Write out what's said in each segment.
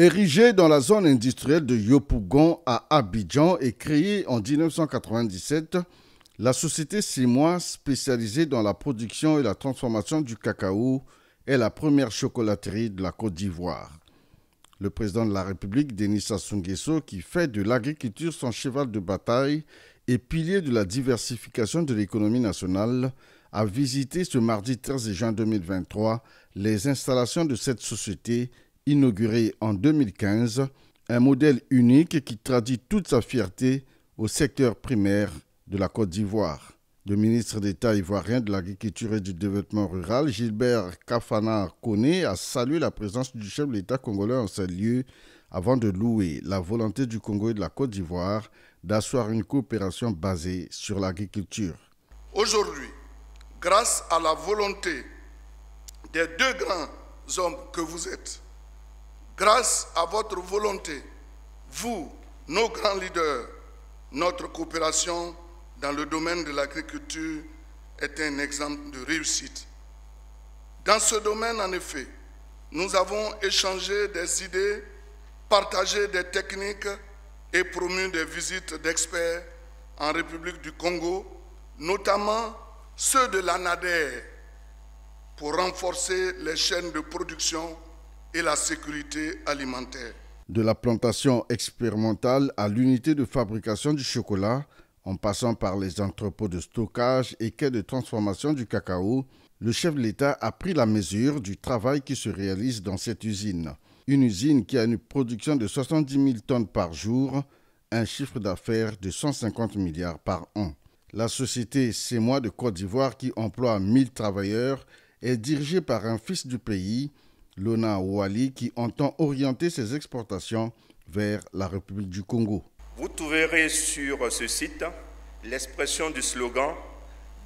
Érigée dans la zone industrielle de Yopougon à Abidjan et créée en 1997, la société Simois, spécialisée dans la production et la transformation du cacao, est la première chocolaterie de la Côte d'Ivoire. Le président de la République, Denis Sassou Nguesso, qui fait de l'agriculture son cheval de bataille et pilier de la diversification de l'économie nationale, a visité ce mardi 13 juin 2023 les installations de cette société Inauguré en 2015, un modèle unique qui traduit toute sa fierté au secteur primaire de la Côte d'Ivoire. Le ministre d'État ivoirien de l'Agriculture et du Développement rural, Gilbert Kafana Kone, a salué la présence du chef de l'État congolais en ce lieu avant de louer la volonté du Congo et de la Côte d'Ivoire d'asseoir une coopération basée sur l'agriculture. Aujourd'hui, grâce à la volonté des deux grands hommes que vous êtes, Grâce à votre volonté, vous, nos grands leaders, notre coopération dans le domaine de l'agriculture est un exemple de réussite. Dans ce domaine, en effet, nous avons échangé des idées, partagé des techniques et promu des visites d'experts en République du Congo, notamment ceux de l'ANADER, pour renforcer les chaînes de production et la sécurité alimentaire. De la plantation expérimentale à l'unité de fabrication du chocolat, en passant par les entrepôts de stockage et quais de transformation du cacao, le chef de l'État a pris la mesure du travail qui se réalise dans cette usine. Une usine qui a une production de 70 000 tonnes par jour, un chiffre d'affaires de 150 milliards par an. La société moi de Côte d'Ivoire, qui emploie 1000 travailleurs, est dirigée par un fils du pays Lona Ouali, qui entend orienter ses exportations vers la République du Congo. Vous trouverez sur ce site l'expression du slogan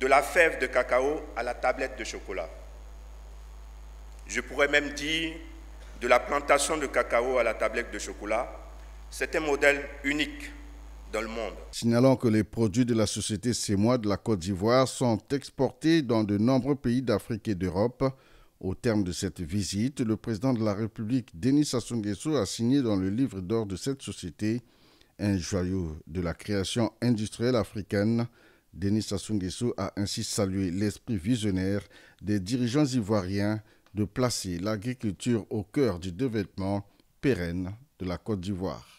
de la fève de cacao à la tablette de chocolat. Je pourrais même dire de la plantation de cacao à la tablette de chocolat. C'est un modèle unique dans le monde. Signalons que les produits de la société CEMOA de la Côte d'Ivoire sont exportés dans de nombreux pays d'Afrique et d'Europe. Au terme de cette visite, le président de la République, Denis Sassou Nguesso, a signé dans le livre d'or de cette société un joyau de la création industrielle africaine. Denis Sassou Nguesso a ainsi salué l'esprit visionnaire des dirigeants ivoiriens de placer l'agriculture au cœur du développement pérenne de la Côte d'Ivoire.